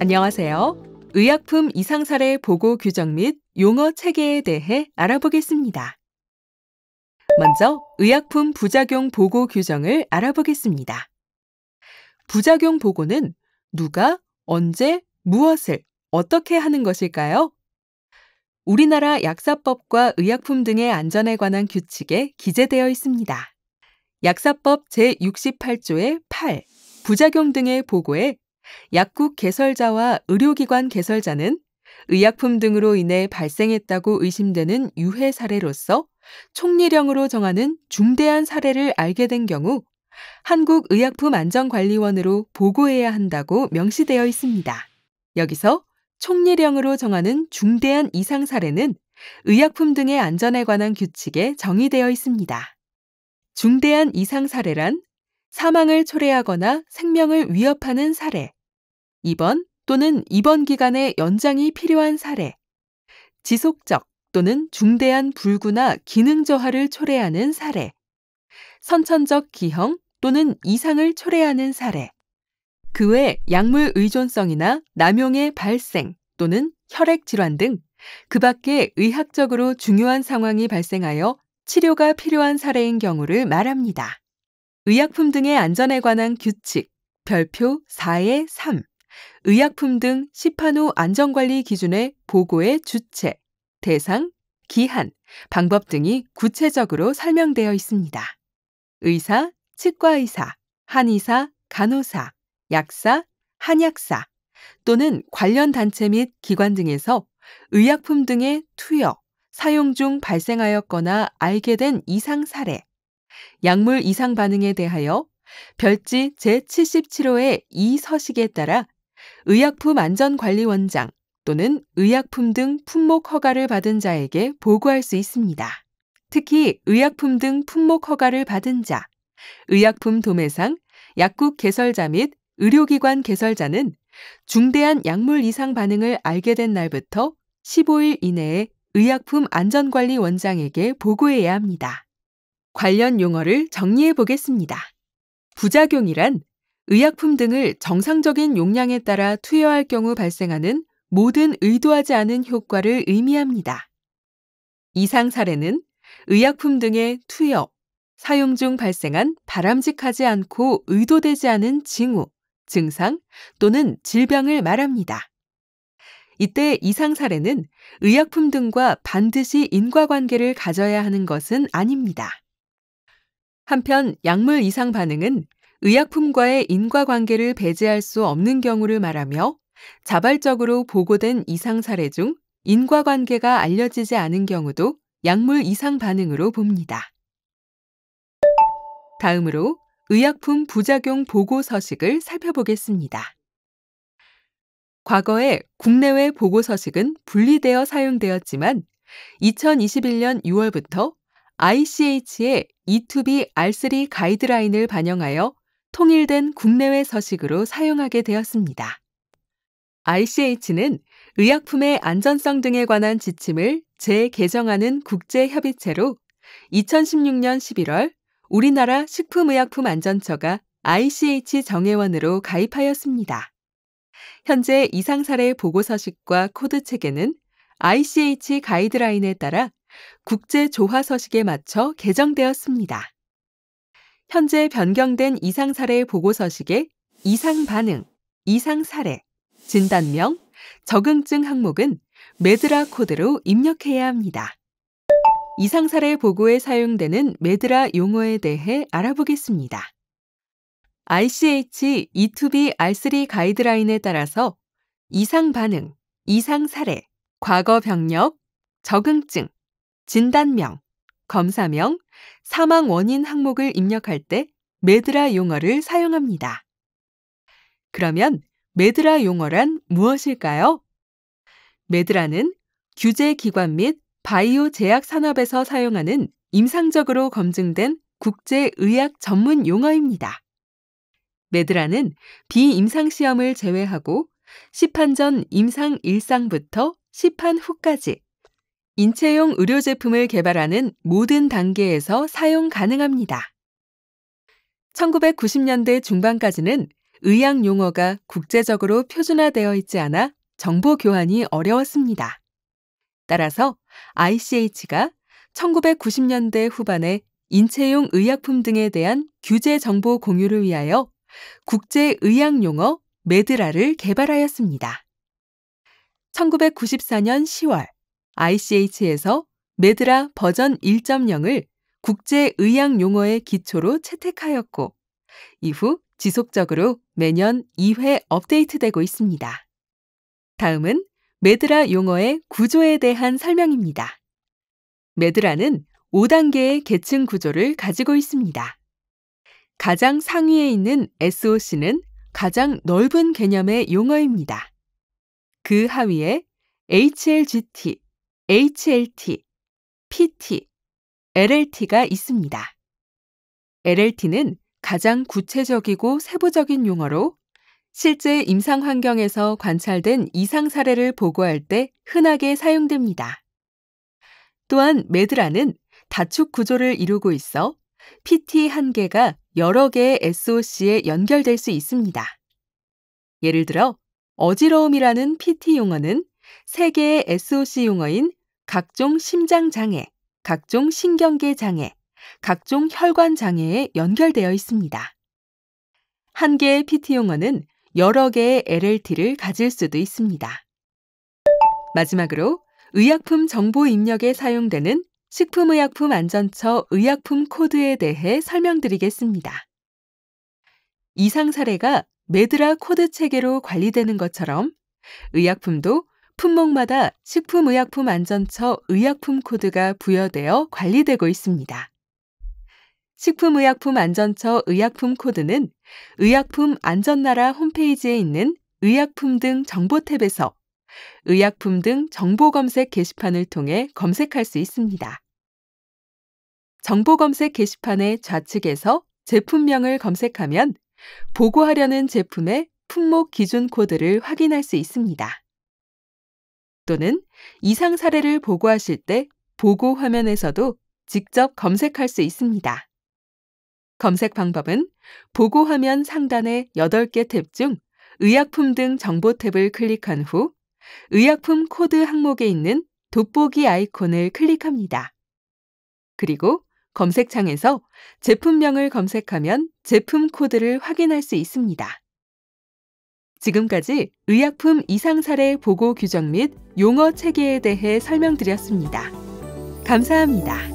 안녕하세요. 의약품 이상 사례 보고 규정 및 용어 체계에 대해 알아보겠습니다. 먼저 의약품 부작용 보고 규정을 알아보겠습니다. 부작용 보고는 누가, 언제, 무엇을, 어떻게 하는 것일까요? 우리나라 약사법과 의약품 등의 안전에 관한 규칙에 기재되어 있습니다. 약사법 제68조의 8, 부작용 등의 보고에 약국 개설자와 의료기관 개설자는 의약품 등으로 인해 발생했다고 의심되는 유해 사례로서 총리령으로 정하는 중대한 사례를 알게 된 경우 한국의약품안전관리원으로 보고해야 한다고 명시되어 있습니다. 여기서 총리령으로 정하는 중대한 이상 사례는 의약품 등의 안전에 관한 규칙에 정의되어 있습니다. 중대한 이상 사례란 사망을 초래하거나 생명을 위협하는 사례. 2번 또는 입원 기간의 연장이 필요한 사례. 지속적 또는 중대한 불구나 기능 저하를 초래하는 사례. 선천적 기형 또는 이상을 초래하는 사례. 그 외 약물 의존성이나 남용의 발생 또는 혈액 질환 등 그 밖에 의학적으로 중요한 상황이 발생하여 치료가 필요한 사례인 경우를 말합니다. 의약품 등의 안전에 관한 규칙 별표 4의 3 의약품 등 시판 후 안전관리 기준의 보고의 주체, 대상, 기한, 방법 등이 구체적으로 설명되어 있습니다. 의사, 치과의사, 한의사, 간호사, 약사, 한약사 또는 관련 단체 및 기관 등에서 의약품 등의 투여, 사용 중 발생하였거나 알게 된 이상 사례, 약물 이상 반응에 대하여 별지 제77호의 이 서식에 따라 의약품 안전관리원장 또는 의약품 등 품목 허가를 받은 자에게 보고할 수 있습니다. 특히 의약품 등 품목 허가를 받은 자, 의약품 도매상, 약국 개설자 및 의료기관 개설자는 중대한 약물 이상 반응을 알게 된 날부터 15일 이내에 의약품 안전관리원장에게 보고해야 합니다. 관련 용어를 정리해 보겠습니다. 부작용이란 의약품 등을 정상적인 용량에 따라 투여할 경우 발생하는 모든 의도하지 않은 효과를 의미합니다. 이상 사례는 의약품 등의 투여, 사용 중 발생한 바람직하지 않고 의도되지 않은 징후, 증상 또는 질병을 말합니다. 이때 이상 사례는 의약품 등과 반드시 인과관계를 가져야 하는 것은 아닙니다. 한편 약물 이상 반응은 의약품과의 인과관계를 배제할 수 없는 경우를 말하며 자발적으로 보고된 이상 사례 중 인과관계가 알려지지 않은 경우도 약물 이상 반응으로 봅니다. 다음으로 의약품 부작용 보고 서식을 살펴보겠습니다. 과거에 국내외 보고 서식은 분리되어 사용되었지만 2021년 6월부터 ICH의 E2B R3 가이드라인을 반영하여 통일된 국내외 서식으로 사용하게 되었습니다. ICH는 의약품의 안전성 등에 관한 지침을 재개정하는 국제협의체로 2016년 11월 우리나라 식품의약품안전처가 ICH 정회원으로 가입하였습니다. 현재 이상 사례 보고 서식과 코드 체계는 ICH 가이드라인에 따라 국제 조화 서식에 맞춰 개정되었습니다. 현재 변경된 이상 사례 보고 서식에 이상 반응, 이상 사례, 진단명, 적응증 항목은 메드라 코드로 입력해야 합니다. 이상 사례 보고에 사용되는 메드라 용어에 대해 알아보겠습니다. ICH E2B R3 가이드라인에 따라서 이상 반응, 이상 사례, 과거 병력, 적응증, 진단명, 검사명, 사망 원인 항목을 입력할 때 메드라 용어를 사용합니다. 그러면 메드라 용어란 무엇일까요? 메드라는 규제 기관 및 바이오 제약 산업에서 사용하는 임상적으로 검증된 국제 의학 전문 용어입니다. 메드라는 비임상 시험을 제외하고 시판 전 임상 일상부터 시판 후까지 인체용 의료 제품을 개발하는 모든 단계에서 사용 가능합니다. 1990년대 중반까지는 의학 용어가 국제적으로 표준화되어 있지 않아 정보 교환이 어려웠습니다. 따라서 ICH가 1990년대 후반에 인체용 의약품 등에 대한 규제 정보 공유를 위하여 국제 의학 용어 메드라를 개발하였습니다. 1994년 10월 ICH에서 메드라 버전 1.0을 국제 의학 용어의 기초로 채택하였고 이후 지속적으로 매년 2회 업데이트되고 있습니다. 다음은 메드라 용어의 구조에 대한 설명입니다. 메드라는 5단계의 계층 구조를 가지고 있습니다. 가장 상위에 있는 SOC는 가장 넓은 개념의 용어입니다. 그 하위에 HLGT, HLT, PT, LLT가 있습니다. LLT는 가장 구체적이고 세부적인 용어로 실제 임상 환경에서 관찰된 이상 사례를 보고할 때 흔하게 사용됩니다. 또한 메드라는 다축 구조를 이루고 있어 PT 한 개가 여러 개의 SOC에 연결될 수 있습니다. 예를 들어 어지러움이라는 PT 용어는 3개의 SOC 용어인 각종 심장장애, 각종 신경계 장애, 각종 혈관 장애에 연결되어 있습니다. 한 개의 PT 용어는 여러 개의 LLT를 가질 수도 있습니다. 마지막으로 의약품 정보 입력에 사용되는 식품의약품안전처 의약품 코드에 대해 설명드리겠습니다. 이상 사례가 메드라 코드 체계로 관리되는 것처럼 의약품도 품목마다 식품의약품안전처 의약품 코드가 부여되어 관리되고 있습니다. 식품의약품안전처 의약품 코드는 의약품 안전나라 홈페이지에 있는 의약품 등 정보 탭에서 의약품 등 정보 검색 게시판을 통해 검색할 수 있습니다. 정보 검색 게시판의 좌측에서 제품명을 검색하면 보고하려는 제품의 품목 기준 코드를 확인할 수 있습니다. 또는 이상 사례를 보고하실 때 보고 화면에서도 직접 검색할 수 있습니다. 검색 방법은 보고 화면 상단의 8개 탭 중 의약품 등 정보 탭을 클릭한 후 의약품 코드 항목에 있는 돋보기 아이콘을 클릭합니다. 그리고 검색창에서 제품명을 검색하면 제품 코드를 확인할 수 있습니다. 지금까지 의약품 이상 사례 보고 규정 및 용어 체계에 대해 설명드렸습니다. 감사합니다.